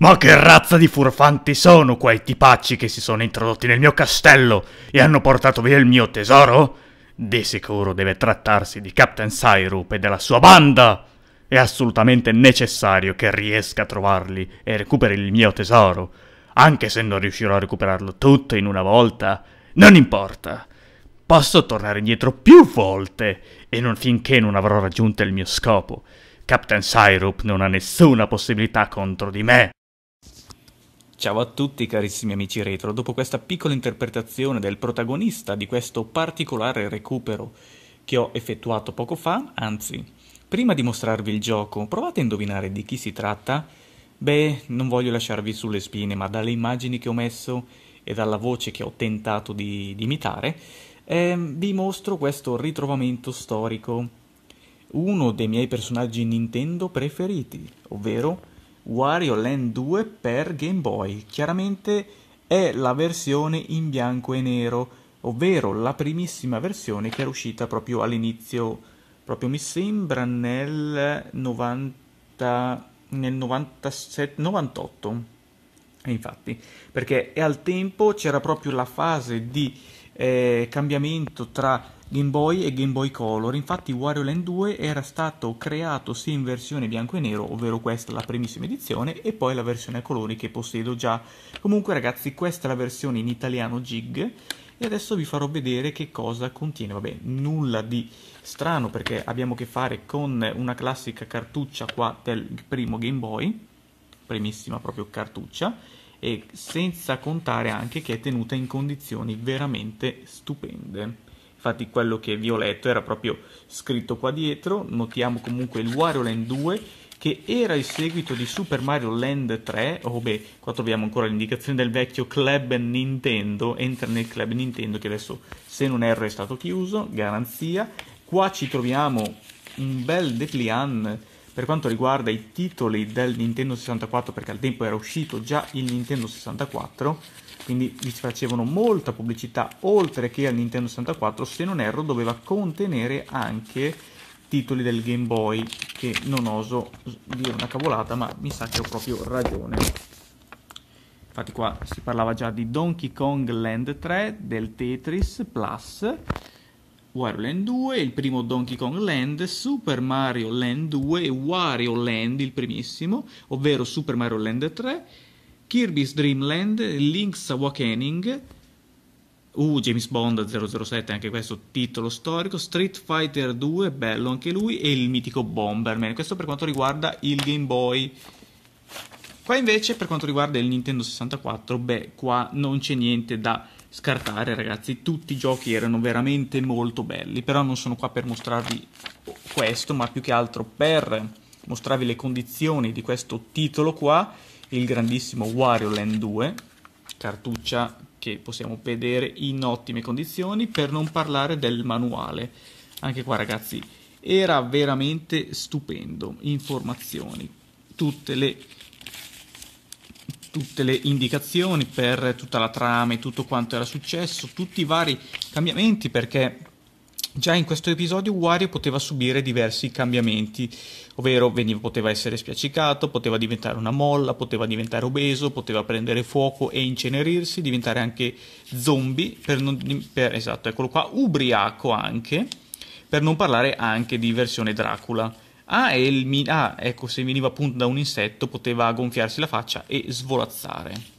Ma che razza di furfanti sono quei tipacci che si sono introdotti nel mio castello e hanno portato via il mio tesoro? Di sicuro deve trattarsi di Captain Syrup e della sua banda! È assolutamente necessario che riesca a trovarli e recuperi il mio tesoro, anche se non riuscirò a recuperarlo tutto in una volta. Non importa. Posso tornare indietro più volte e non finché non avrò raggiunto il mio scopo. Captain Syrup non ha nessuna possibilità contro di me. Ciao a tutti carissimi amici retro, dopo questa piccola interpretazione del protagonista di questo particolare recupero che ho effettuato poco fa, anzi, prima di mostrarvi il gioco, provate a indovinare di chi si tratta? Beh, non voglio lasciarvi sulle spine, ma dalle immagini che ho messo e dalla voce che ho tentato di, di imitare, eh, vi mostro questo ritrovamento storico, uno dei miei personaggi Nintendo preferiti, ovvero Wario Land 2 per Game Boy. Chiaramente è la versione in bianco e nero, ovvero la primissima versione che era uscita proprio all'inizio, proprio mi sembra nel, 90, nel 97, 98. E infatti, perché al tempo c'era proprio la fase di eh, cambiamento tra Game Boy e Game Boy Color. Infatti Wario Land 2 era stato creato sia in versione bianco e nero, ovvero questa la primissima edizione, e poi la versione a colori che possiedo già. Comunque ragazzi, questa è la versione in italiano jig e adesso vi farò vedere che cosa contiene. Vabbè, nulla di strano perché abbiamo a che fare con una classica cartuccia qua del primo Game Boy, primissima proprio cartuccia, e senza contare anche che è tenuta in condizioni veramente stupende infatti quello che vi ho letto era proprio scritto qua dietro, notiamo comunque il Wario Land 2 che era il seguito di Super Mario Land 3, oh beh, qua troviamo ancora l'indicazione del vecchio club Nintendo, entra nel club Nintendo che adesso se non erro è stato chiuso, garanzia, qua ci troviamo un bel Declian per quanto riguarda i titoli del Nintendo 64, perché al tempo era uscito già il Nintendo 64, quindi vi facevano molta pubblicità oltre che al Nintendo 64, se non erro doveva contenere anche titoli del Game Boy, che non oso dire una cavolata, ma mi sa che ho proprio ragione. Infatti qua si parlava già di Donkey Kong Land 3, del Tetris Plus Wario Land 2, il primo Donkey Kong Land, Super Mario Land 2 e Wario Land, il primissimo, ovvero Super Mario Land 3, Kirby's Dream Land, Link's Awakening, Uh, James Bond 007, anche questo titolo storico, Street Fighter 2, bello anche lui, e il mitico Bomberman, questo per quanto riguarda il Game Boy. Qua invece, per quanto riguarda il Nintendo 64, beh, qua non c'è niente da scartare ragazzi, tutti i giochi erano veramente molto belli, però non sono qua per mostrarvi questo, ma più che altro per mostrarvi le condizioni di questo titolo qua, il grandissimo Wario Land 2, cartuccia che possiamo vedere in ottime condizioni, per non parlare del manuale. Anche qua ragazzi, era veramente stupendo, informazioni, tutte le tutte le indicazioni per tutta la trama e tutto quanto era successo, tutti i vari cambiamenti perché già in questo episodio Wario poteva subire diversi cambiamenti, ovvero veniva, poteva essere spiaccicato, poteva diventare una molla, poteva diventare obeso, poteva prendere fuoco e incenerirsi, diventare anche zombie, per non, per, esatto, eccolo qua, ubriaco anche, per non parlare anche di versione Dracula Ah, e il mi- ah, ecco, se veniva appunto da un insetto poteva gonfiarsi la faccia e svolazzare.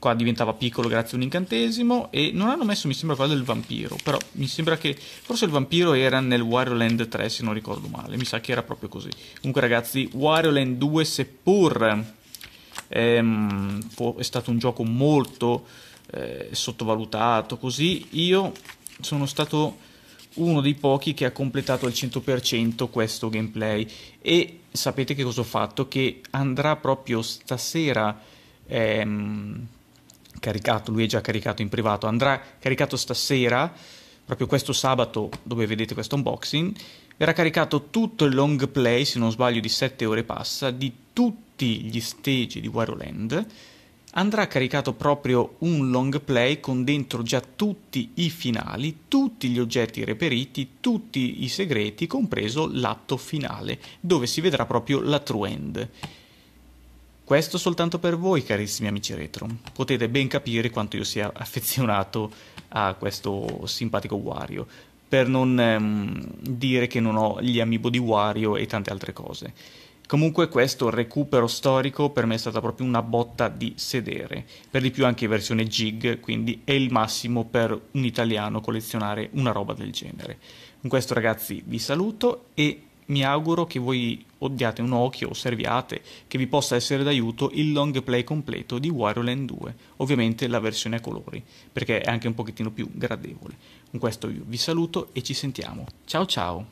Qua diventava piccolo grazie a un incantesimo e non hanno messo, mi sembra, quello del vampiro, però mi sembra che forse il vampiro era nel Wario Land 3 se non ricordo male, mi sa che era proprio così. Comunque ragazzi, Wario Land 2 seppur ehm, è stato un gioco molto eh, sottovalutato, così io sono stato uno dei pochi che ha completato al 100% questo gameplay e sapete che cosa ho fatto? Che andrà proprio stasera ehm, caricato, lui è già caricato in privato, andrà caricato stasera, proprio questo sabato dove vedete questo unboxing, verrà caricato tutto il long play, se non sbaglio di 7 ore passa, di tutti gli stage di Wario Land andrà caricato proprio un long play con dentro già tutti i finali, tutti gli oggetti reperiti, tutti i segreti, compreso l'atto finale, dove si vedrà proprio la true end. Questo soltanto per voi, carissimi amici retro. Potete ben capire quanto io sia affezionato a questo simpatico Wario, per non ehm, dire che non ho gli amiibo di Wario e tante altre cose. Comunque questo recupero storico per me è stata proprio una botta di sedere, per di più anche in versione jig, quindi è il massimo per un italiano collezionare una roba del genere. Con questo ragazzi vi saluto e mi auguro che voi odiate un occhio, osserviate, che vi possa essere d'aiuto il long play completo di Wario Land 2, ovviamente la versione a colori, perché è anche un pochettino più gradevole. Con questo io vi saluto e ci sentiamo. Ciao ciao!